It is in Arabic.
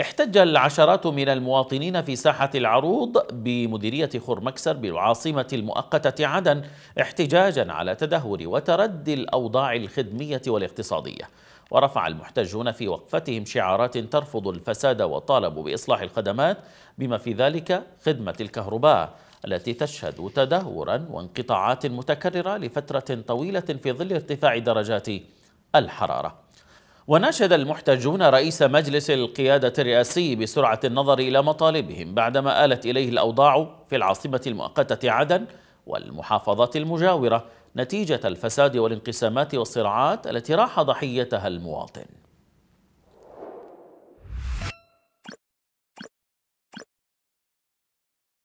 احتج العشرات من المواطنين في ساحة العروض بمديرية خور مكسر بالعاصمة المؤقتة عدن احتجاجا على تدهور وتردي الأوضاع الخدمية والاقتصادية ورفع المحتجون في وقفتهم شعارات ترفض الفساد وطالبوا بإصلاح الخدمات بما في ذلك خدمة الكهرباء التي تشهد تدهورا وانقطاعات متكررة لفترة طويلة في ظل ارتفاع درجات الحرارة وناشد المحتجون رئيس مجلس القيادة الرئاسي بسرعة النظر إلى مطالبهم بعدما آلت إليه الأوضاع في العاصمة المؤقتة عدن والمحافظات المجاورة نتيجة الفساد والانقسامات والصراعات التي راح ضحيتها المواطن